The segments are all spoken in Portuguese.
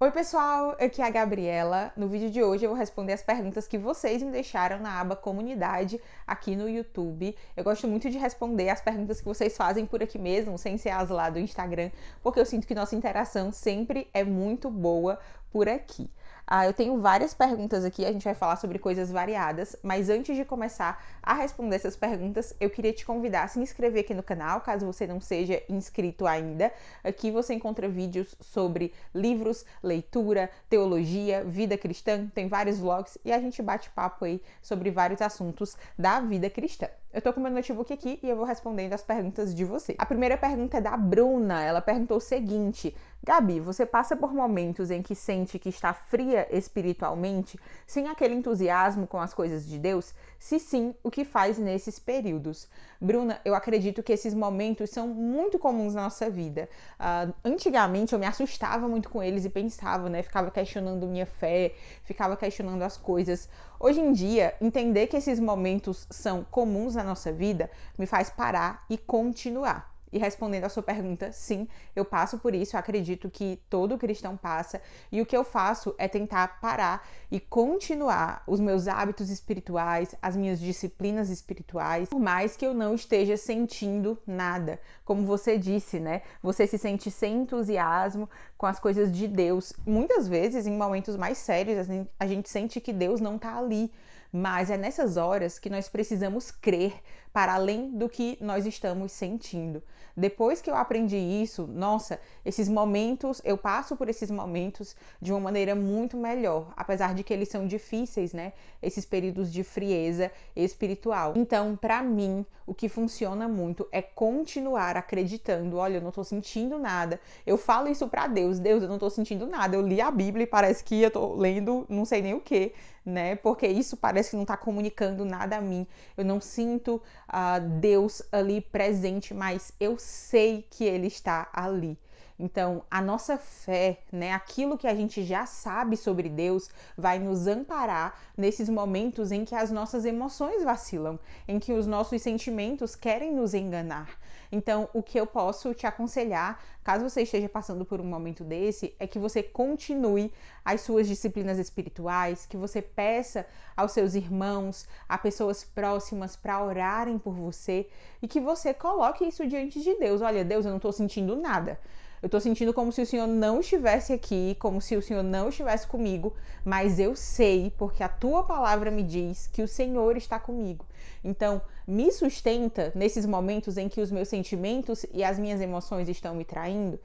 Oi, pessoal, aqui é a Gabriela. No vídeo de hoje eu vou responder as perguntas que vocês me deixaram na aba Comunidade aqui no YouTube. Eu gosto muito de responder as perguntas que vocês fazem por aqui mesmo, sem ser as lá do Instagram, porque eu sinto que nossa interação sempre é muito boa por aqui. Ah, eu tenho várias perguntas aqui, a gente vai falar sobre coisas variadas, mas antes de começar a responder essas perguntas, eu queria te convidar a se inscrever aqui no canal, caso você não seja inscrito ainda. Aqui você encontra vídeos sobre livros, leitura, teologia, vida cristã, tem vários vlogs e a gente bate papo aí sobre vários assuntos da vida cristã. Eu tô com meu notebook aqui e eu vou respondendo as perguntas de você. A primeira pergunta é da Bruna. Ela perguntou o seguinte: Gabi, você passa por momentos em que sente que está fria espiritualmente, sem aquele entusiasmo com as coisas de Deus? Se sim, o que faz nesses períodos? Bruna, eu acredito que esses momentos são muito comuns na nossa vida. Uh, antigamente eu me assustava muito com eles e pensava, né? Ficava questionando minha fé, ficava questionando as coisas. Hoje em dia, entender que esses momentos são comuns na nossa vida me faz parar e continuar. E respondendo a sua pergunta, sim, eu passo por isso, acredito que todo cristão passa, e o que eu faço é tentar parar e continuar os meus hábitos espirituais, as minhas disciplinas espirituais, por mais que eu não esteja sentindo nada. Como você disse, né? Você se sente sem entusiasmo com as coisas de Deus. Muitas vezes, em momentos mais sérios, a gente sente que Deus não tá ali. Mas é nessas horas que nós precisamos crer, para além do que nós estamos sentindo. Depois que eu aprendi isso, nossa, esses momentos, eu passo por esses momentos de uma maneira muito melhor, apesar de que eles são difíceis, né? Esses períodos de frieza espiritual. Então, para mim, o que funciona muito é continuar acreditando, olha, eu não tô sentindo nada. Eu falo isso para Deus, Deus, eu não tô sentindo nada. Eu li a Bíblia e parece que eu tô lendo, não sei nem o que, né? Porque isso parece que não tá comunicando nada a mim. Eu não sinto Deus ali presente, mas eu sei que Ele está ali. Então, a nossa fé, né, aquilo que a gente já sabe sobre Deus, vai nos amparar nesses momentos em que as nossas emoções vacilam, em que os nossos sentimentos querem nos enganar. Então, o que eu posso te aconselhar, caso você esteja passando por um momento desse, é que você continue as suas disciplinas espirituais, que você peça aos seus irmãos, a pessoas próximas para orarem por você e que você coloque isso diante de Deus. Olha, Deus, eu não estou sentindo nada. Eu tô sentindo como se o Senhor não estivesse aqui, como se o Senhor não estivesse comigo, mas eu sei, porque a tua palavra me diz que o Senhor está comigo. Então, me sustenta nesses momentos em que os meus sentimentos e as minhas emoções estão me traindo.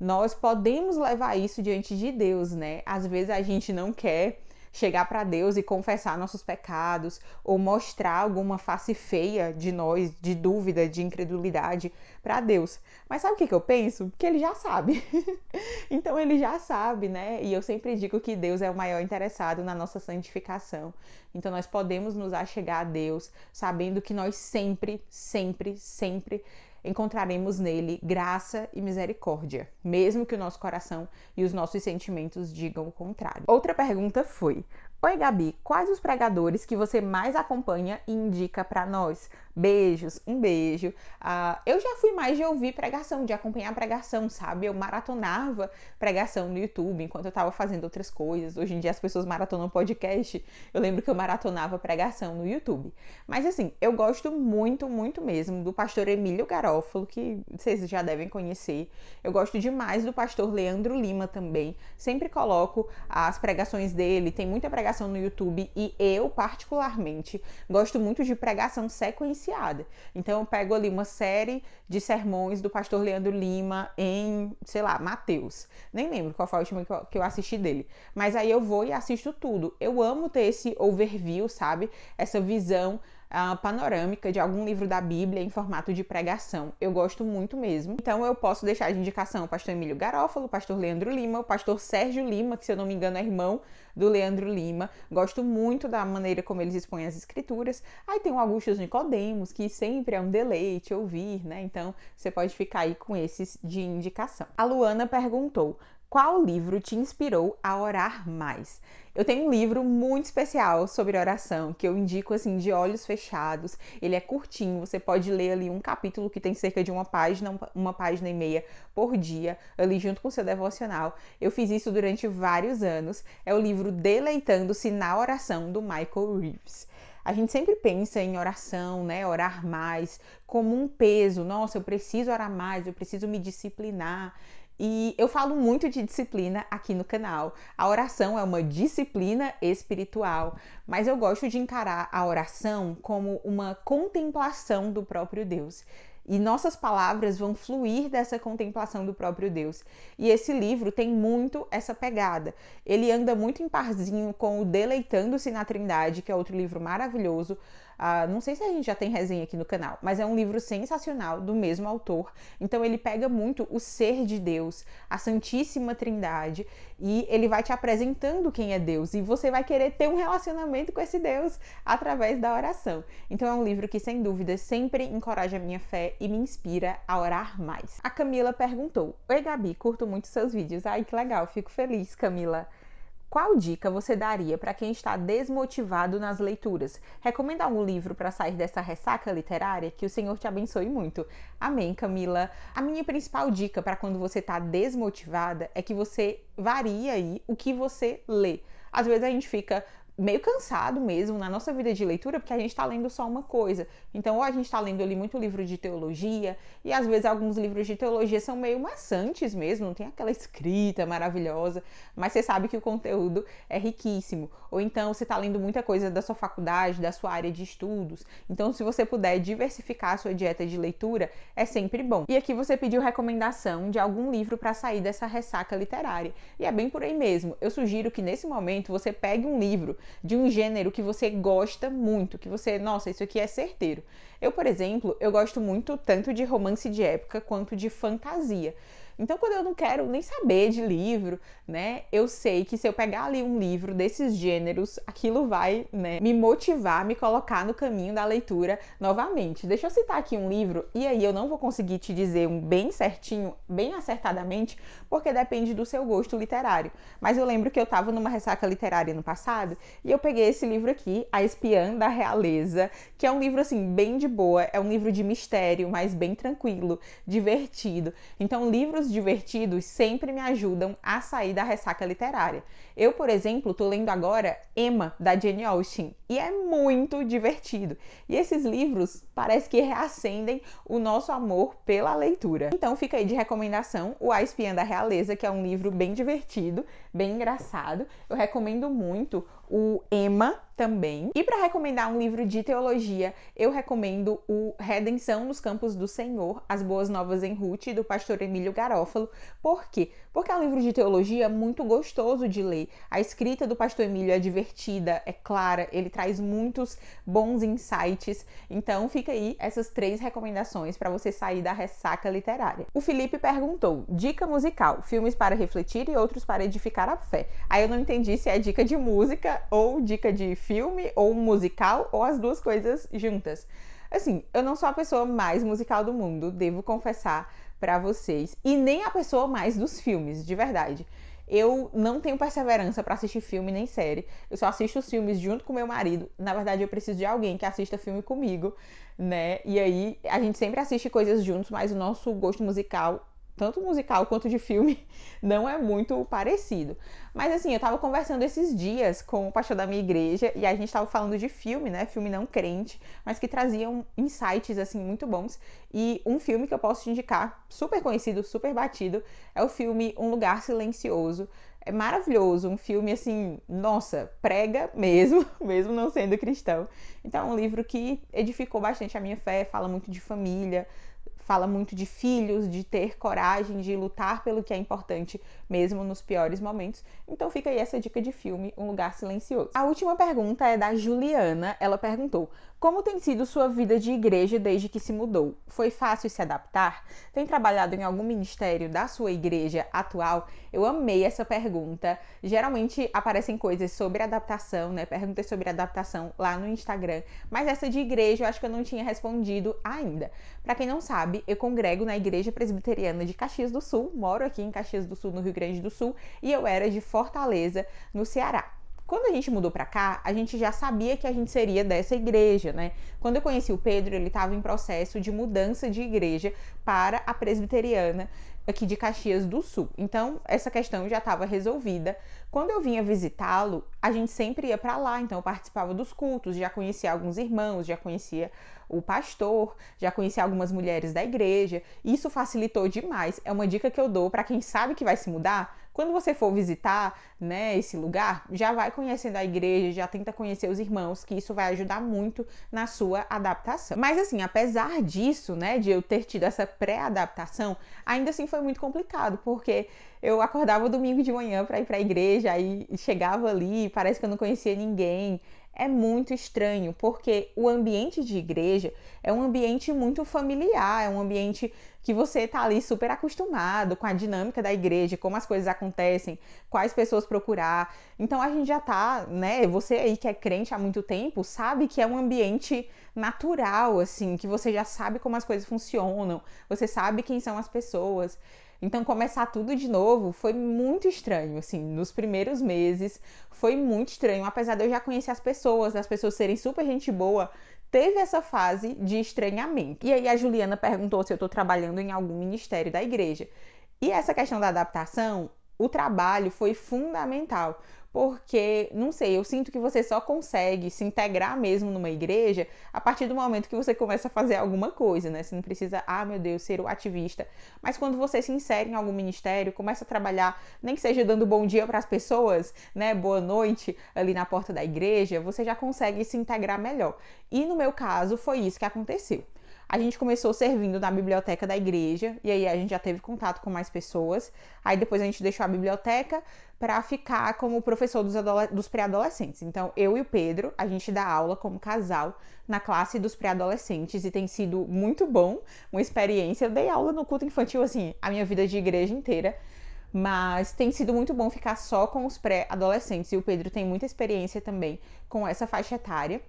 Nós podemos levar isso diante de Deus, né? Às vezes a gente não quer chegar para Deus e confessar nossos pecados ou mostrar alguma face feia de nós, de dúvida, de incredulidade para Deus. Mas sabe o que, que eu penso? Que ele já sabe. então ele já sabe, né? E eu sempre digo que Deus é o maior interessado na nossa santificação. Então nós podemos nos achegar a Deus sabendo que nós sempre, sempre, sempre encontraremos nele graça e misericórdia, mesmo que o nosso coração e os nossos sentimentos digam o contrário. Outra pergunta foi: Oi, Gabi, quais os pregadores que você mais acompanha e indica para nós? Beijos, um beijo. Uh, eu já fui mais de ouvir pregação, de acompanhar pregação, sabe? Eu maratonava pregação no YouTube enquanto eu estava fazendo outras coisas. Hoje em dia as pessoas maratonam podcast. Eu lembro que eu maratonava pregação no YouTube. Mas assim, eu gosto muito, muito mesmo do pastor Emílio Garófalo, que vocês já devem conhecer. Eu gosto demais do pastor Leandro Lima também. Sempre coloco as pregações dele, tem muita pregação pregação no YouTube e eu, particularmente, gosto muito de pregação sequenciada. Então eu pego ali uma série de sermões do pastor Leandro Lima em, sei lá, Mateus. Nem lembro qual foi a última que eu assisti dele. Mas aí eu vou e assisto tudo. Eu amo ter esse overview, sabe? Essa visão uh, panorâmica de algum livro da Bíblia em formato de pregação. Eu gosto muito mesmo. Então eu posso deixar de indicação o pastor Emílio Garófalo, o pastor Leandro Lima, o pastor Sérgio Lima, que se eu não me engano é irmão do Leandro Lima. Gosto muito da maneira como eles expõem as escrituras. Aí tem o Augusto Nicodemos, que sempre é um deleite ouvir, né? Então você pode ficar aí com esses de indicação. A Luana perguntou: qual livro te inspirou a orar mais? Eu tenho um livro muito especial sobre oração que eu indico assim de olhos fechados. Ele é curtinho, você pode ler ali um capítulo que tem cerca de uma página, uma página e meia por dia, ali junto com o seu devocional. Eu fiz isso durante vários anos. É o livro Deleitando-se na Oração do Michael Reeves. A gente sempre pensa em oração, né? Orar mais, como um peso. Nossa, eu preciso orar mais, eu preciso me disciplinar. E eu falo muito de disciplina aqui no canal. A oração é uma disciplina espiritual, mas eu gosto de encarar a oração como uma contemplação do próprio Deus. E nossas palavras vão fluir dessa contemplação do próprio Deus. E esse livro tem muito essa pegada. Ele anda muito em parzinho com o Deleitando-se na Trindade, que é outro livro maravilhoso, ah, não sei se a gente já tem resenha aqui no canal, mas é um livro sensacional do mesmo autor. Então ele pega muito o ser de Deus, a Santíssima Trindade, e ele vai te apresentando quem é Deus. E você vai querer ter um relacionamento com esse Deus através da oração. Então é um livro que, sem dúvida, sempre encoraja a minha fé e me inspira a orar mais. A Camila perguntou: Oi, Gabi, curto muito seus vídeos. Ai, que legal, fico feliz, Camila. Qual dica você daria para quem está desmotivado nas leituras? Recomenda algum livro para sair dessa ressaca literária? Que o Senhor te abençoe muito. Amém, Camila. A minha principal dica para quando você está desmotivada é que você varia aí o que você lê. Às vezes a gente fica meio cansado mesmo na nossa vida de leitura, porque a gente está lendo só uma coisa. Então, ou a gente está lendo ali muito livro de teologia, e às vezes alguns livros de teologia são meio maçantes mesmo, não tem aquela escrita maravilhosa, mas você sabe que o conteúdo é riquíssimo. Ou então você está lendo muita coisa da sua faculdade, da sua área de estudos. Então, se você puder diversificar a sua dieta de leitura, é sempre bom. E aqui você pediu recomendação de algum livro para sair dessa ressaca literária. E é bem por aí mesmo. Eu sugiro que nesse momento você pegue um livro de um gênero que você gosta muito, que você, nossa, isso aqui é certeiro. Eu, por exemplo, eu gosto muito tanto de romance de época quanto de fantasia. Então, quando eu não quero nem saber de livro, né, eu sei que se eu pegar ali um livro desses gêneros, aquilo vai, né, me motivar, me colocar no caminho da leitura novamente. Deixa eu citar aqui um livro, e aí eu não vou conseguir te dizer um bem certinho, bem acertadamente, porque depende do seu gosto literário. Mas eu lembro que eu estava numa ressaca literária no passado e eu peguei esse livro aqui, A Espiã da Realeza, que é um livro assim bem de boa, é um livro de mistério, mas bem tranquilo, divertido. Então, livros livros divertidos sempre me ajudam a sair da ressaca literária. Eu, por exemplo, estou lendo agora Emma, da Jane Austen, e é muito divertido. E esses livros parece que reacendem o nosso amor pela leitura. Então fica aí de recomendação o A Espiã da Realeza, que é um livro bem divertido, bem engraçado. Eu recomendo muito o Emma também. E para recomendar um livro de teologia, eu recomendo o Redenção nos Campos do Senhor, As Boas Novas em Ruth, do pastor Emílio Garófalo. Por quê? Porque é um livro de teologia muito gostoso de ler a escrita do Pastor Emílio é divertida, é clara, ele traz muitos bons insights. Então fica aí essas três recomendações para você sair da ressaca literária. O Felipe perguntou: dica musical, filmes para refletir e outros para edificar a fé. Aí eu não entendi se é dica de música ou dica de filme ou musical ou as duas coisas juntas. Assim, eu não sou a pessoa mais musical do mundo, devo confessar para vocês, e nem a pessoa mais dos filmes, de verdade. Eu não tenho perseverança para assistir filme nem série. Eu só assisto os filmes junto com meu marido. Na verdade, eu preciso de alguém que assista filme comigo, né? E aí a gente sempre assiste coisas juntos, mas o nosso gosto musical tanto musical quanto de filme, não é muito parecido. Mas assim, eu estava conversando esses dias com o pastor da minha igreja e a gente estava falando de filme, né? Filme não crente, mas que traziam insights assim muito bons. E um filme que eu posso te indicar, super conhecido, super batido, é o filme Um Lugar Silencioso. É maravilhoso, um filme assim, nossa, prega mesmo, mesmo não sendo cristão. Então é um livro que edificou bastante a minha fé, fala muito de família, fala muito de filhos, de ter coragem, de lutar pelo que é importante, mesmo nos piores momentos. Então fica aí essa dica de filme, Um Lugar Silencioso. A última pergunta é da Juliana. Ela perguntou: Como tem sido sua vida de igreja desde que se mudou? Foi fácil se adaptar? Tem trabalhado em algum ministério da sua igreja atual? Eu amei essa pergunta. Geralmente aparecem coisas sobre adaptação, né? Perguntas sobre adaptação lá no Instagram, mas essa de igreja eu acho que eu não tinha respondido ainda. Para quem não sabe, sabe, eu congrego na Igreja Presbiteriana de Caxias do Sul, moro aqui em Caxias do Sul, no Rio Grande do Sul, e eu era de Fortaleza, no Ceará. Quando a gente mudou para cá, a gente já sabia que a gente seria dessa igreja, né? Quando eu conheci o Pedro, ele estava em processo de mudança de igreja para a presbiteriana aqui de Caxias do Sul. Então, essa questão já estava resolvida. Quando eu vinha visitá-lo, a gente sempre ia para lá, então eu participava dos cultos, já conhecia alguns irmãos, já conhecia o pastor, já conhecia algumas mulheres da igreja. Isso facilitou demais. É uma dica que eu dou para quem sabe que vai se mudar, quando você for visitar, né, esse lugar, já vai conhecendo a igreja, já tenta conhecer os irmãos, que isso vai ajudar muito na sua adaptação. Mas assim, apesar disso, né, de eu ter tido essa pré-adaptação, ainda assim foi muito complicado, porque eu acordava domingo de manhã para ir para a igreja, aí chegava ali, parece que eu não conhecia ninguém. É muito estranho, porque o ambiente de igreja é um ambiente muito familiar, é um ambiente que você está ali super acostumado com a dinâmica da igreja, como as coisas acontecem, quais pessoas procurar. Então a gente já tá, né, você aí que é crente há muito tempo, sabe que é um ambiente natural assim, que você já sabe como as coisas funcionam, você sabe quem são as pessoas. Então começar tudo de novo foi muito estranho, assim, nos primeiros meses foi muito estranho, apesar de eu já conhecer as pessoas, as pessoas serem super gente boa, teve essa fase de estranhamento. E aí a Juliana perguntou se eu estou trabalhando em algum ministério da igreja. E essa questão da adaptação, o trabalho foi fundamental, porque, não sei, eu sinto que você só consegue se integrar mesmo numa igreja a partir do momento que você começa a fazer alguma coisa, né? Você não precisa, ah, meu Deus, ser o ativista. Mas quando você se insere em algum ministério, começa a trabalhar, nem que seja dando bom dia para as pessoas, né? Boa noite ali na porta da igreja, você já consegue se integrar melhor. E no meu caso, foi isso que aconteceu. A gente começou servindo na biblioteca da igreja, e aí a gente já teve contato com mais pessoas. Aí depois a gente deixou a biblioteca para ficar como professor dos, dos pré-adolescentes. Então, eu e o Pedro, a gente dá aula como casal na classe dos pré-adolescentes e tem sido muito bom, uma experiência. Eu dei aula no culto infantil, assim, a minha vida de igreja inteira. Mas tem sido muito bom ficar só com os pré-adolescentes e o Pedro tem muita experiência também com essa faixa etária.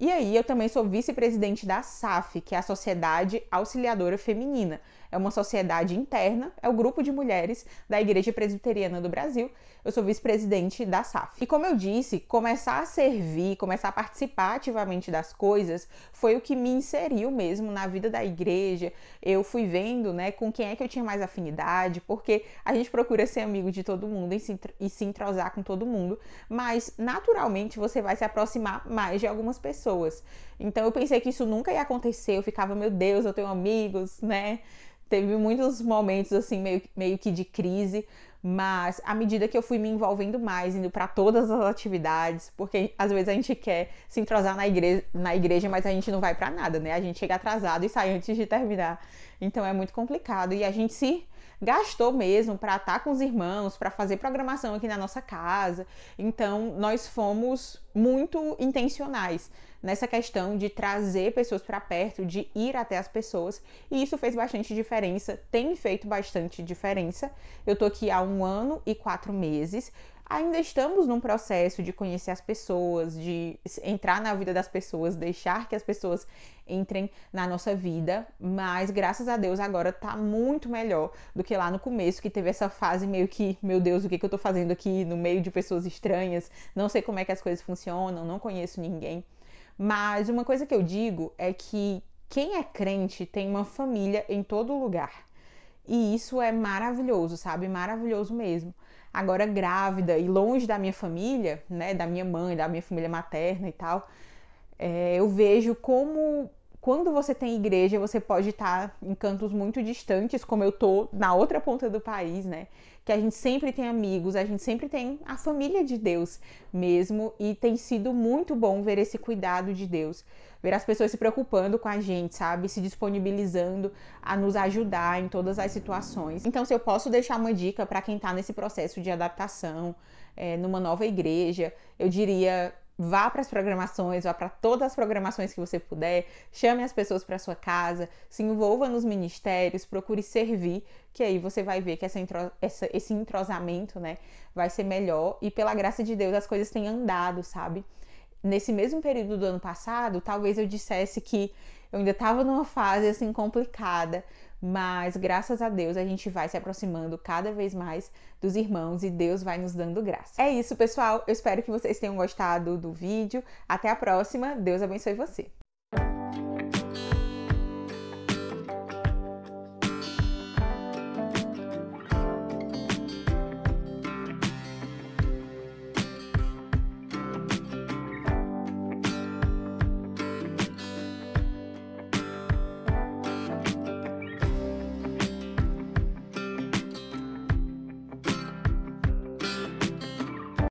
E aí eu também sou vice-presidente da SAF, que é a Sociedade Auxiliadora Feminina, é uma sociedade interna, é o grupo de mulheres da Igreja Presbiteriana do Brasil. Eu sou vice-presidente da SAF. E como eu disse, começar a servir, começar a participar ativamente das coisas foi o que me inseriu mesmo na vida da igreja. Eu fui vendo, né, com quem é que eu tinha mais afinidade, porque a gente procura ser amigo de todo mundo e se entrosar com todo mundo, mas naturalmente você vai se aproximar mais de algumas pessoas. Então eu pensei que isso nunca ia acontecer, eu ficava, meu Deus, eu tenho amigos, né? teve muitos momentos assim meio, meio que de crise, mas à medida que eu fui me envolvendo mais, indo para todas as atividades, porque às vezes a gente quer se entrosar na igreja, na igreja mas a gente não vai para nada, né? A gente chega atrasado e sai antes de terminar. Então é muito complicado e a gente se gastou mesmo para estar tá com os irmãos, para fazer programação aqui na nossa casa. Então nós fomos muito intencionais nessa questão de trazer pessoas para perto, de ir até as pessoas, e isso fez bastante diferença, tem feito bastante diferença. Eu tô aqui há um ano e quatro meses. Ainda estamos num processo de conhecer as pessoas, de entrar na vida das pessoas, deixar que as pessoas entrem na nossa vida, mas graças a Deus agora tá muito melhor do que lá no começo, que teve essa fase meio que, meu Deus, o que, que eu tô fazendo aqui no meio de pessoas estranhas, não sei como é que as coisas funcionam, não conheço ninguém. Mas uma coisa que eu digo é que quem é crente tem uma família em todo lugar. E isso é maravilhoso, sabe? Maravilhoso mesmo. Agora, grávida e longe da minha família, né? Da minha mãe, da minha família materna e tal, é, eu vejo como quando você tem igreja, você pode estar em cantos muito distantes, como eu tô na outra ponta do país, né? Que a gente sempre tem amigos, a gente sempre tem a família de Deus mesmo, e tem sido muito bom ver esse cuidado de Deus, ver as pessoas se preocupando com a gente, sabe? Se disponibilizando a nos ajudar em todas as situações. Então, se eu posso deixar uma dica para quem está nesse processo de adaptação, é, numa nova igreja, eu diria Vá para as programações, vá para todas as programações que você puder, chame as pessoas para sua casa, se envolva nos ministérios, procure servir, que aí você vai ver que essa entro... essa... esse entrosamento, né, vai ser melhor e pela graça de Deus as coisas têm andado, sabe? Nesse mesmo período do ano passado, talvez eu dissesse que eu ainda estava numa fase assim complicada, mas graças a Deus a gente vai se aproximando cada vez mais dos irmãos e Deus vai nos dando graça. É isso, pessoal. Eu espero que vocês tenham gostado do vídeo. Até a próxima. Deus abençoe você.